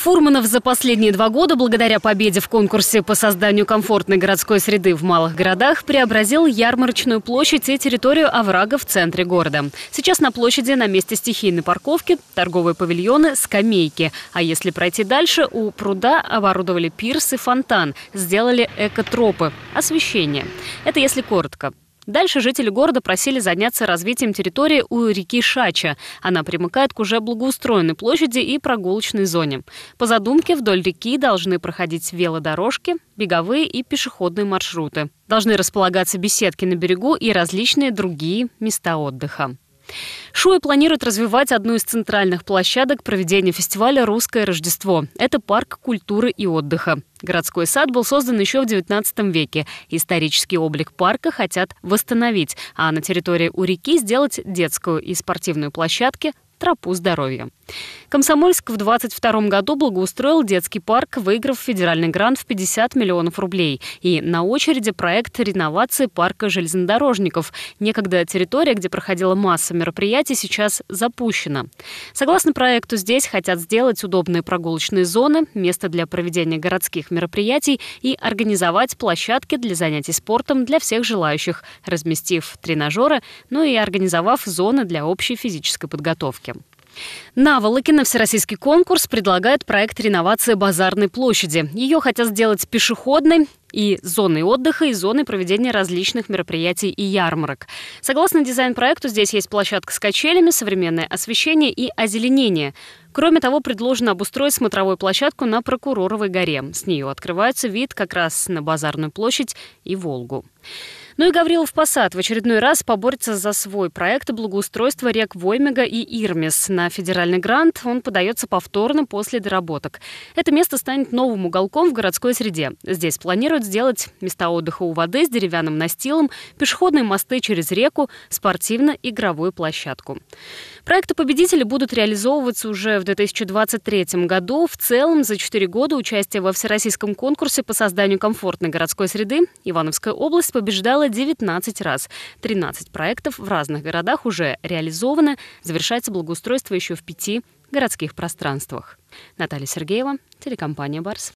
Фурманов за последние два года благодаря победе в конкурсе по созданию комфортной городской среды в малых городах преобразил ярмарочную площадь и территорию оврага в центре города. Сейчас на площади на месте стихийной парковки торговые павильоны, скамейки. А если пройти дальше, у пруда оборудовали пирс и фонтан, сделали экотропы, освещение. Это если коротко. Дальше жители города просили заняться развитием территории у реки Шача. Она примыкает к уже благоустроенной площади и прогулочной зоне. По задумке вдоль реки должны проходить велодорожки, беговые и пешеходные маршруты. Должны располагаться беседки на берегу и различные другие места отдыха. Шуэ планирует развивать одну из центральных площадок проведения фестиваля «Русское Рождество». Это парк культуры и отдыха. Городской сад был создан еще в XIX веке. Исторический облик парка хотят восстановить, а на территории у реки сделать детскую и спортивную площадки тропу здоровья. Комсомольск в 2022 году благоустроил детский парк, выиграв федеральный грант в 50 миллионов рублей. И на очереди проект реновации парка железнодорожников. Некогда территория, где проходила масса мероприятий, сейчас запущена. Согласно проекту, здесь хотят сделать удобные прогулочные зоны, место для проведения городских мероприятий и организовать площадки для занятий спортом для всех желающих, разместив тренажеры, ну и организовав зоны для общей физической подготовки. Наволоки на всероссийский конкурс предлагает проект реновации базарной площади. Ее хотят сделать пешеходной, и зоной отдыха, и зоной проведения различных мероприятий и ярмарок. Согласно дизайн-проекту, здесь есть площадка с качелями, современное освещение и озеленение. Кроме того, предложено обустроить смотровую площадку на Прокуроровой горе. С нее открывается вид как раз на Базарную площадь и Волгу. Ну и Гаврилов Посад в очередной раз поборется за свой проект благоустройства рек Воймега и Ирмис. На федеральный грант он подается повторно после доработок. Это место станет новым уголком в городской среде. Здесь планируют планируют сделать места отдыха у воды с деревянным настилом, пешеходные мосты через реку, спортивно-игровую площадку. Проекты победителей будут реализовываться уже в 2023 году. В целом за 4 года участие во всероссийском конкурсе по созданию комфортной городской среды Ивановская область побеждала 19 раз. 13 проектов в разных городах уже реализовано. Завершается благоустройство еще в пяти городских пространствах. Наталья Сергеева, телекомпания «Барс».